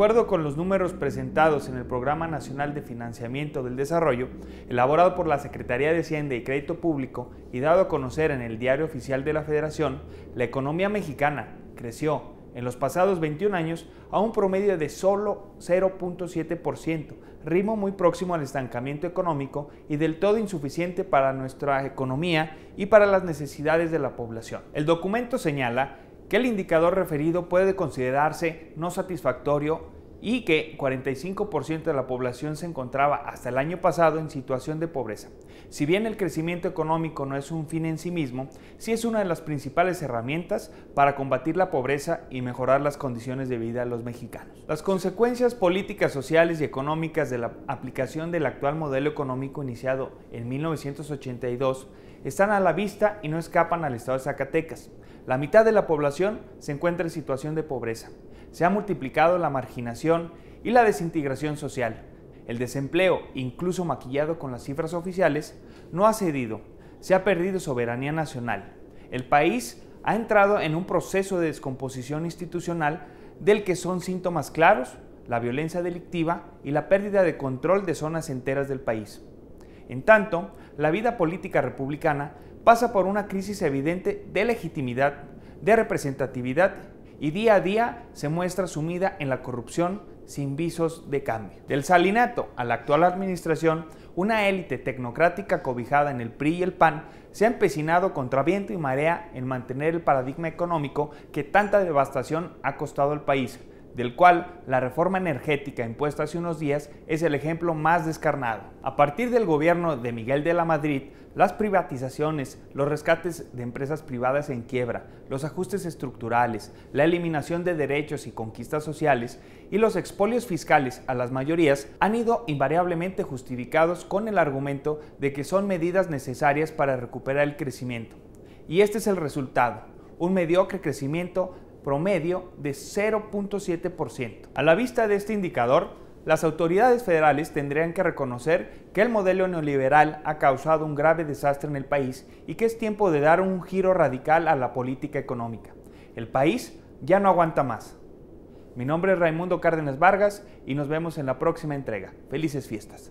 De acuerdo con los números presentados en el Programa Nacional de Financiamiento del Desarrollo, elaborado por la Secretaría de Hacienda y Crédito Público y dado a conocer en el Diario Oficial de la Federación, la economía mexicana creció en los pasados 21 años a un promedio de solo 0.7%, ritmo muy próximo al estancamiento económico y del todo insuficiente para nuestra economía y para las necesidades de la población. El documento señala que el indicador referido puede considerarse no satisfactorio y que 45% de la población se encontraba hasta el año pasado en situación de pobreza. Si bien el crecimiento económico no es un fin en sí mismo, sí es una de las principales herramientas para combatir la pobreza y mejorar las condiciones de vida de los mexicanos. Las consecuencias políticas, sociales y económicas de la aplicación del actual modelo económico iniciado en 1982 están a la vista y no escapan al estado de Zacatecas. La mitad de la población se encuentra en situación de pobreza se ha multiplicado la marginación y la desintegración social. El desempleo, incluso maquillado con las cifras oficiales, no ha cedido, se ha perdido soberanía nacional. El país ha entrado en un proceso de descomposición institucional del que son síntomas claros la violencia delictiva y la pérdida de control de zonas enteras del país. En tanto, la vida política republicana pasa por una crisis evidente de legitimidad, de representatividad y día a día se muestra sumida en la corrupción sin visos de cambio. Del salinato a la actual administración, una élite tecnocrática cobijada en el PRI y el PAN se ha empecinado contra viento y marea en mantener el paradigma económico que tanta devastación ha costado al país, del cual la reforma energética impuesta hace unos días es el ejemplo más descarnado. A partir del gobierno de Miguel de la Madrid, las privatizaciones, los rescates de empresas privadas en quiebra, los ajustes estructurales, la eliminación de derechos y conquistas sociales y los expolios fiscales a las mayorías han ido invariablemente justificados con el argumento de que son medidas necesarias para recuperar el crecimiento. Y este es el resultado, un mediocre crecimiento promedio de 0.7%. A la vista de este indicador, las autoridades federales tendrían que reconocer que el modelo neoliberal ha causado un grave desastre en el país y que es tiempo de dar un giro radical a la política económica. El país ya no aguanta más. Mi nombre es Raimundo Cárdenas Vargas y nos vemos en la próxima entrega. Felices fiestas.